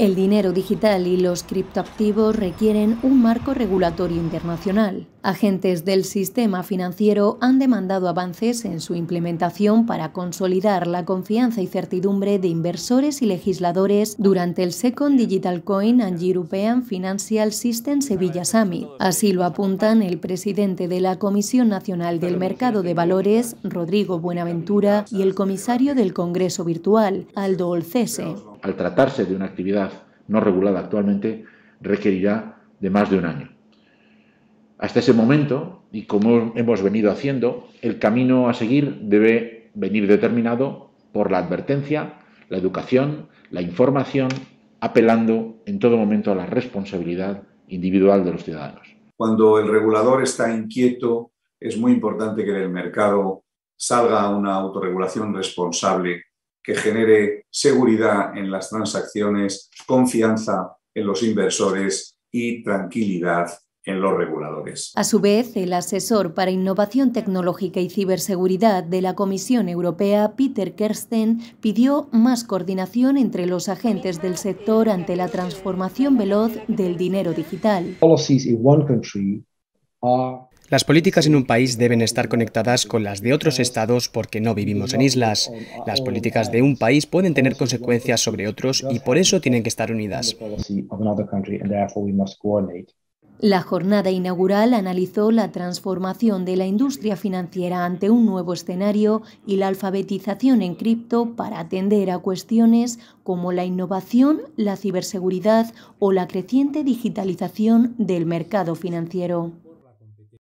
El dinero digital y los criptoactivos requieren un marco regulatorio internacional. Agentes del sistema financiero han demandado avances en su implementación para consolidar la confianza y certidumbre de inversores y legisladores durante el Second Digital Coin and European Financial System Sevilla Summit. Así lo apuntan el presidente de la Comisión Nacional del Mercado de Valores, Rodrigo Buenaventura, y el comisario del Congreso Virtual, Aldo Olcese al tratarse de una actividad no regulada actualmente, requerirá de más de un año. Hasta ese momento, y como hemos venido haciendo, el camino a seguir debe venir determinado por la advertencia, la educación, la información, apelando en todo momento a la responsabilidad individual de los ciudadanos. Cuando el regulador está inquieto, es muy importante que el mercado salga a una autorregulación responsable que genere seguridad en las transacciones, confianza en los inversores y tranquilidad en los reguladores. A su vez, el asesor para innovación tecnológica y ciberseguridad de la Comisión Europea, Peter Kersten, pidió más coordinación entre los agentes del sector ante la transformación veloz del dinero digital. Las políticas en un país deben estar conectadas con las de otros estados porque no vivimos en islas. Las políticas de un país pueden tener consecuencias sobre otros y por eso tienen que estar unidas. La jornada inaugural analizó la transformación de la industria financiera ante un nuevo escenario y la alfabetización en cripto para atender a cuestiones como la innovación, la ciberseguridad o la creciente digitalización del mercado financiero.